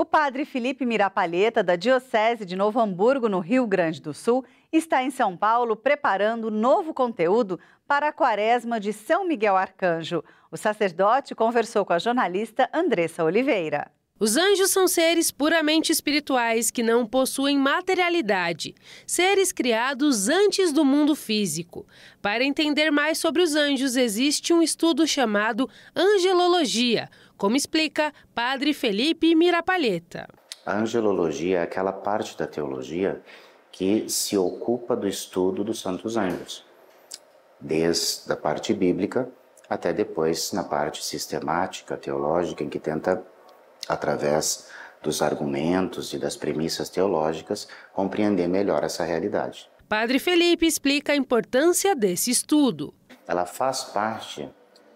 O padre Felipe Mirapalheta, da Diocese de Novo Hamburgo, no Rio Grande do Sul, está em São Paulo preparando novo conteúdo para a quaresma de São Miguel Arcanjo. O sacerdote conversou com a jornalista Andressa Oliveira. Os anjos são seres puramente espirituais que não possuem materialidade, seres criados antes do mundo físico. Para entender mais sobre os anjos, existe um estudo chamado angelologia, como explica Padre Felipe Mirapalheta. A angelologia é aquela parte da teologia que se ocupa do estudo dos santos anjos, desde a parte bíblica até depois na parte sistemática, teológica, em que tenta através dos argumentos e das premissas teológicas, compreender melhor essa realidade. Padre Felipe explica a importância desse estudo. Ela faz parte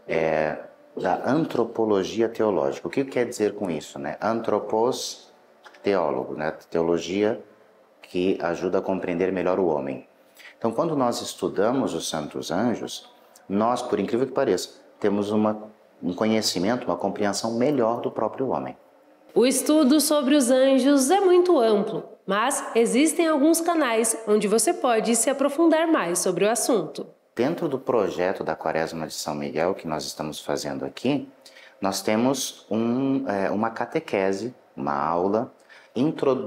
é, da antropologia teológica. O que quer dizer com isso? Né? Antropos, teólogo, né? teologia que ajuda a compreender melhor o homem. Então, quando nós estudamos os santos anjos, nós, por incrível que pareça, temos uma, um conhecimento, uma compreensão melhor do próprio homem. O estudo sobre os anjos é muito amplo, mas existem alguns canais onde você pode se aprofundar mais sobre o assunto. Dentro do projeto da Quaresma de São Miguel que nós estamos fazendo aqui, nós temos um, é, uma catequese, uma aula,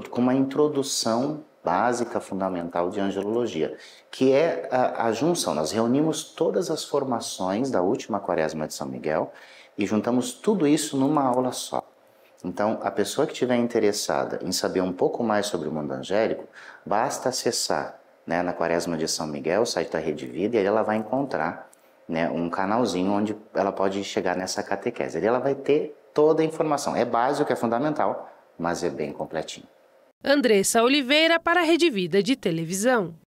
com uma introdução básica, fundamental de angelologia, que é a, a, junção. Nós reunimos todas as formações da última Quaresma de São Miguel e juntamos tudo isso numa aula só. Então, a pessoa que estiver interessada em saber um pouco mais sobre o mundo angélico, basta acessar né, na Quaresma de São Miguel, o site da Rede Vida, e aí ela vai encontrar né, um canalzinho onde ela pode chegar nessa catequese. Ali ela vai ter toda a informação. É básico, é fundamental, mas é bem completinho. Andressa Oliveira para a Rede Vida de Televisão.